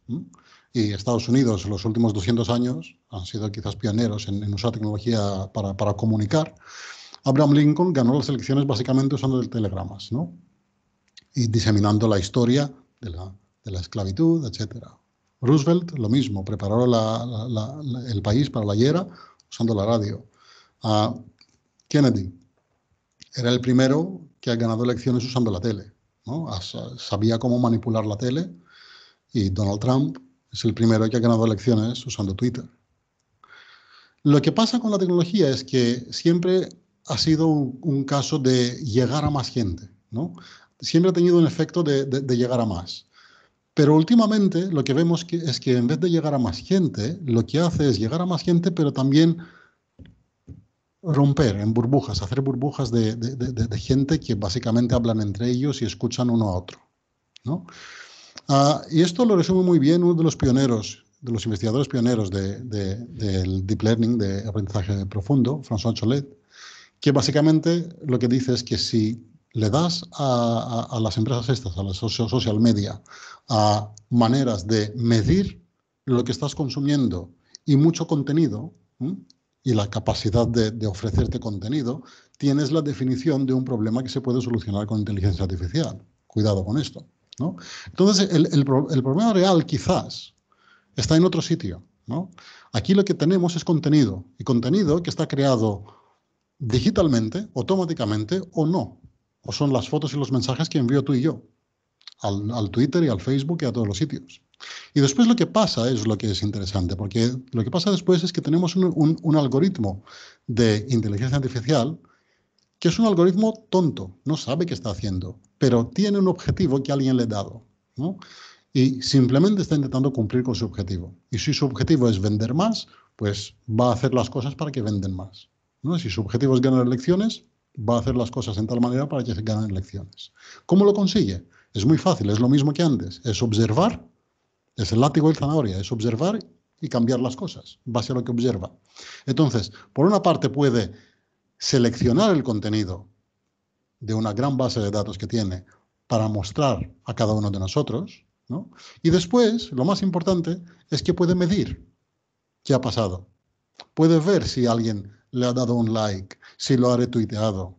y Estados Unidos en los últimos 200 años han sido quizás pioneros en, usar tecnología para, para, comunicar. Abraham Lincoln ganó las elecciones básicamente usando el telegramas ¿no? y diseminando la historia de la, de la esclavitud, etc. Roosevelt, lo mismo, preparó el país para la guerra usando la radio. Ah, Kennedy, era el primero que ha ganado elecciones usando la tele. Sabía cómo manipular la tele y Donald Trump es el primero que ha ganado elecciones usando Twitter. Lo que pasa con la tecnología es que siempre ha sido un, caso de llegar a más gente, ¿no? Siempre ha tenido un efecto de, llegar a más. Pero últimamente lo que vemos es que en vez de llegar a más gente, lo que hace es llegar a más gente, pero también romper en burbujas, hacer burbujas de, gente que básicamente hablan entre ellos y escuchan uno a otro. Ah, y esto lo resume muy bien uno de los pioneros, de los investigadores pioneros del deep learning, de aprendizaje profundo, François Cholet, que básicamente lo que dice es que si le das a, las empresas estas, a las social media, a maneras de medir lo que estás consumiendo y mucho contenido, y la capacidad de, ofrecerte contenido, tienes la definición de un problema que se puede solucionar con inteligencia artificial. Cuidado con esto. ¿no? Entonces, el, problema real quizás está en otro sitio. Aquí lo que tenemos es contenido, y contenido que está creado digitalmente, automáticamente o no. O son las fotos y los mensajes que envío tú y yo, al Twitter y al Facebook y a todos los sitios. Y después lo que pasa es lo que es interesante, porque lo que pasa después es que tenemos un, algoritmo de inteligencia artificial que es un algoritmo tonto, no sabe qué está haciendo, pero tiene un objetivo que alguien le ha dado. Y simplemente está intentando cumplir con su objetivo. Y si su objetivo es vender más, pues va a hacer las cosas para que venden más. Si su objetivo es ganar elecciones, va a hacer las cosas en tal manera para que se ganen elecciones. ¿Cómo lo consigue? Es muy fácil, es lo mismo que antes. Es observar es el látigo y zanahoria, es observar y cambiar las cosas, base a lo que observa. Entonces, por una parte puede seleccionar el contenido de una gran base de datos que tiene para mostrar a cada uno de nosotros, Y después, lo más importante, es que puede medir qué ha pasado. Puede ver si alguien le ha dado un like, si lo ha retuiteado,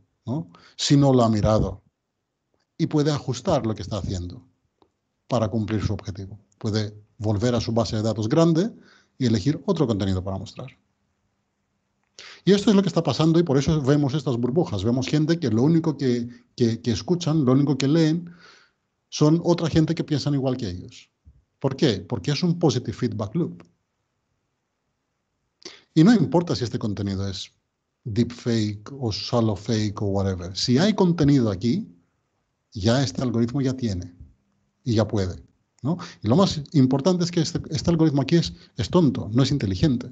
si no lo ha mirado. Y puede ajustar lo que está haciendo para cumplir su objetivo puede volver a su base de datos grande y elegir otro contenido para mostrar. Y esto es lo que está pasando y por eso vemos estas burbujas. Vemos gente que lo único que, escuchan, lo único que leen, son otra gente que piensan igual que ellos. ¿Por qué? Porque es un positive feedback loop. Y no importa si este contenido es deepfake o solo fake o whatever. Si hay contenido aquí, ya este algoritmo ya tiene y ya puede. Y lo más importante es que este, este algoritmo aquí es, tonto, no es inteligente.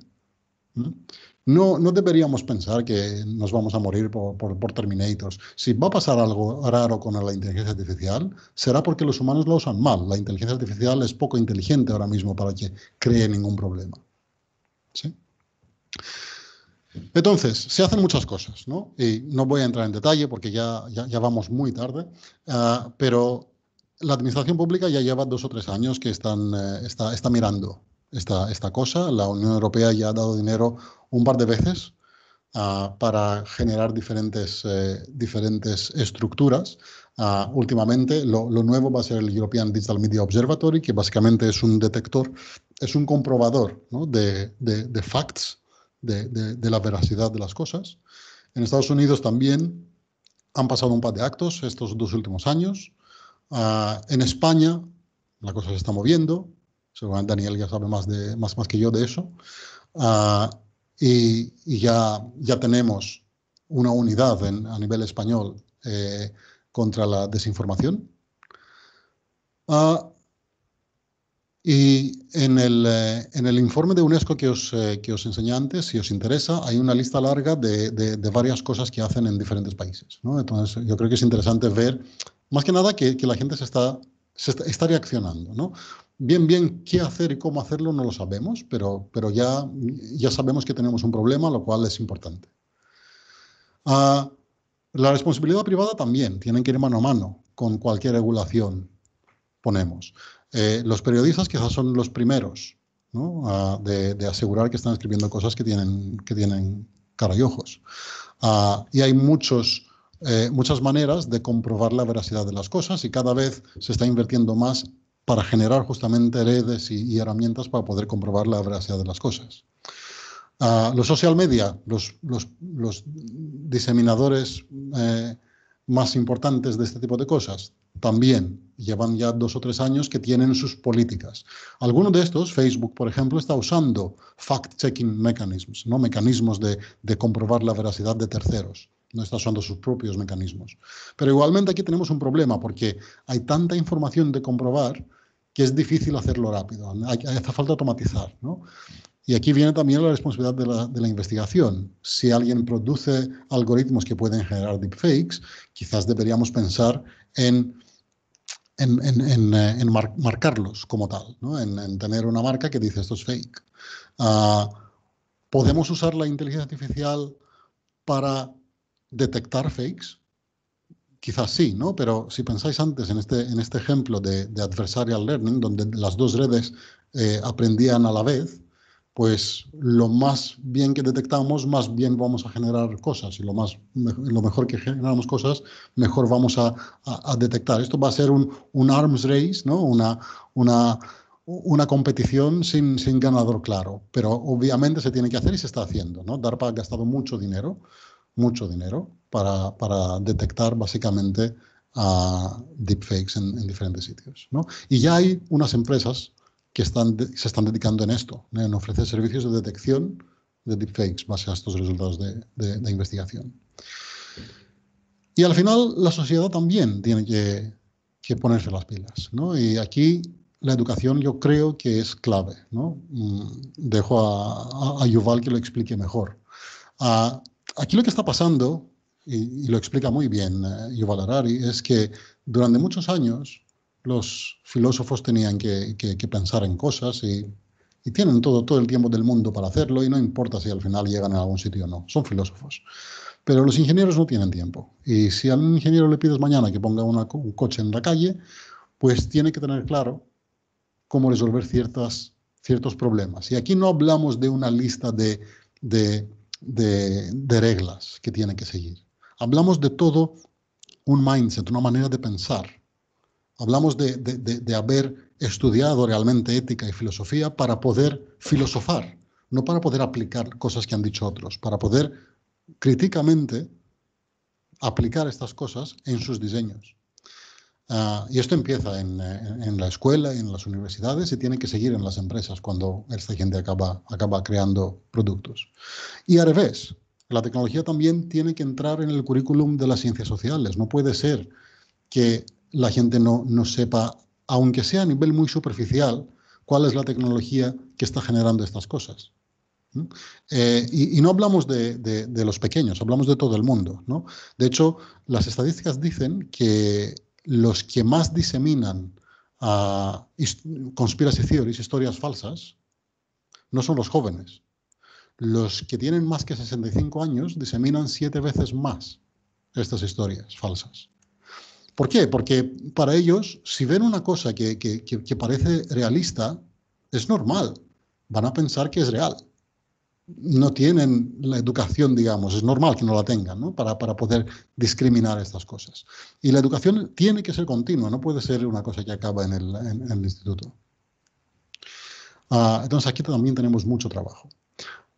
¿no? deberíamos pensar que nos vamos a morir por, por, Terminators. Si va a pasar algo raro con la inteligencia artificial, será porque los humanos la usan mal. La inteligencia artificial es poco inteligente ahora mismo para que cree ningún problema. Entonces, se hacen muchas cosas, Y no voy a entrar en detalle porque ya, vamos muy tarde, ah, pero la administración pública ya lleva dos o tres años que están, eh, está, está, mirando esta, esta cosa. La Unión Europea ya ha dado dinero un par de veces ah, para generar diferentes, eh, diferentes estructuras. Ah, últimamente lo, lo, nuevo va a ser el European Digital Media Observatory, que básicamente es un detector, es un comprobador de, de, de, facts, de, de la veracidad de las cosas. En Estados Unidos también han pasado un par de actos estos dos últimos años. Ah, en España la cosa se está moviendo, seguramente Daniel ya sabe más, de, más, más que yo de eso, ah, y, ya, ya tenemos una unidad a nivel español eh, contra la desinformación. Ah, y en el, eh, en el, informe de UNESCO que os, eh, que os enseñé antes, si os interesa, hay una lista larga de, de, varias cosas que hacen en diferentes países. Entonces, yo creo que es interesante ver más que nada que, la gente se está, reaccionando, Bien, bien, qué hacer y cómo hacerlo no lo sabemos, pero, pero ya, ya sabemos que tenemos un problema, lo cual es importante. Ah, la responsabilidad privada también, tiene que ir mano a mano con cualquier regulación ponemos. Eh, los periodistas quizás son los primeros ah, de, asegurar que están escribiendo cosas que tienen, que tienen cara y ojos. Ah, y hay muchos eh, muchas maneras de comprobar la veracidad de las cosas y cada vez se está invirtiendo más para generar justamente redes y, herramientas para poder comprobar la veracidad de las cosas. Ah, los social media, los, diseminadores eh, más importantes de este tipo de cosas, también llevan ya dos o tres años que tienen sus políticas. Algunos de estos, Facebook, por ejemplo, está usando fact-checking mechanisms, ¿no? mecanismos de comprobar la veracidad de terceros no está usando sus propios mecanismos. Pero igualmente aquí tenemos un problema porque hay tanta información de comprobar que es difícil hacerlo rápido, hace falta automatizar. Y aquí viene también la responsabilidad de la, investigación. Si alguien produce algoritmos que pueden generar deepfakes, quizás deberíamos pensar en, en, eh, marcarlos como tal, ¿no? en, tener una marca que dice esto es fake. Ah, ¿Podemos usar la inteligencia artificial para detectar fakes? Quizás sí, ¿no? Pero si pensáis antes en este, en este ejemplo de, adversarial learning, donde las dos redes eh, aprendían a la vez, pues lo más bien que detectamos, más bien vamos a generar cosas. Y lo, más, lo mejor que generamos cosas, mejor vamos a, detectar. Esto va a ser un, arms race, ¿no? Una, una, una competición sin, sin, ganador claro. Pero obviamente se tiene que hacer y se está haciendo, ¿no? DARPA ha gastado mucho dinero mucho dinero para, detectar básicamente a deepfakes en, en diferentes sitios. Y ya hay unas empresas que están se están dedicando en esto, en ofrecer servicios de detección de deepfakes base a estos resultados de, investigación. Y al final la sociedad también tiene que, ponerse las pilas. Y aquí la educación yo creo que es clave. Mm, dejo a, a, Yuval que lo explique mejor. Aquí lo que está pasando, y, lo explica muy bien eh, Yuval Harari, es que durante muchos años los filósofos tenían que, pensar en cosas y, tienen todo, todo el tiempo del mundo para hacerlo y no importa si al final llegan a algún sitio o no, son filósofos. Pero los ingenieros no tienen tiempo. Y si a un ingeniero le pides mañana que ponga un coche en la calle, pues tiene que tener claro cómo resolver ciertas, ciertos problemas. Y aquí no hablamos de una lista de de, reglas que tienen que seguir. Hablamos de todo un mindset, una manera de pensar. Hablamos de, haber estudiado realmente ética y filosofía para poder filosofar, no para poder aplicar cosas que han dicho otros, para poder críticamente aplicar estas cosas en sus diseños. Ah, y esto empieza eh, en, la escuela, en las universidades y tiene que seguir en las empresas cuando esta gente acaba, acaba creando productos. Y al revés, la tecnología también tiene que entrar en el currículum de las ciencias sociales. No puede ser que la gente no, sepa, aunque sea a nivel muy superficial, cuál es la tecnología que está generando estas cosas. Eh, y, no hablamos de, los pequeños, hablamos de todo el mundo. De hecho, las estadísticas dicen que los que más diseminan ah, conspiracy theories, historias falsas, no son los jóvenes. Los que tienen más que 65 años diseminan siete veces más estas historias falsas. ¿Por qué? Porque para ellos, si ven una cosa que parece realista, es normal. Van a pensar que es real no tienen la educación, digamos, es normal que no la tengan, ¿no? Para, poder discriminar estas cosas. Y la educación tiene que ser continua, no puede ser una cosa que acaba en el, en, el instituto. Ah, entonces aquí también tenemos mucho trabajo.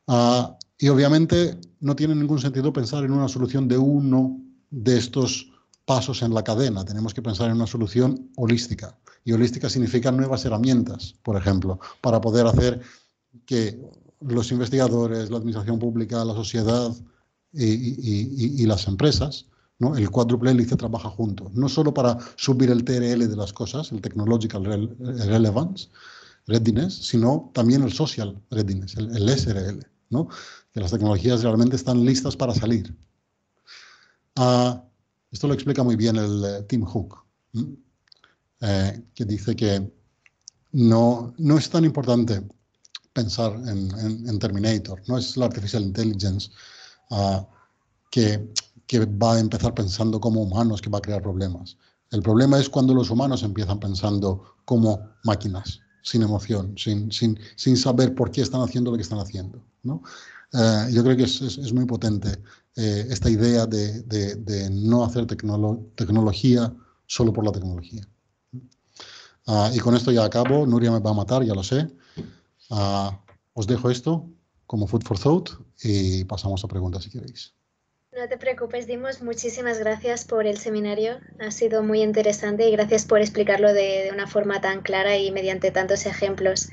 Ah, y obviamente no tiene ningún sentido pensar en una solución de uno de estos pasos en la cadena. Tenemos que pensar en una solución holística. Y holística significa nuevas herramientas, por ejemplo, para poder hacer que los investigadores, la administración pública, la sociedad y, las empresas. El cuádruple hélice trabaja juntos, no solo para subir el TRL de las cosas, el Technological Relevance, Readiness, sino también el Social Readiness, el, SRL, que las tecnologías realmente están listas para salir. Ah, esto lo explica muy bien el eh, Tim Hook, eh, que dice que no, no es tan importante pensar en, Terminator, ¿no? Es la artificial intelligence ah, que, que va a empezar pensando como humanos, que va a crear problemas. El problema es cuando los humanos empiezan pensando como máquinas, sin emoción, sin, sin, sin saber por qué están haciendo lo que están haciendo. ¿no? Eh, yo creo que es, es, muy potente eh, esta idea de, de, no hacer tecnología solo por la tecnología. Ah, y con esto ya acabo. Nuria me va a matar, ya lo sé. Ah, os dejo esto como food for thought y pasamos a preguntas si queréis. No te preocupes, Dimos. Muchísimas gracias por el seminario. Ha sido muy interesante y gracias por explicarlo de una forma tan clara y mediante tantos ejemplos.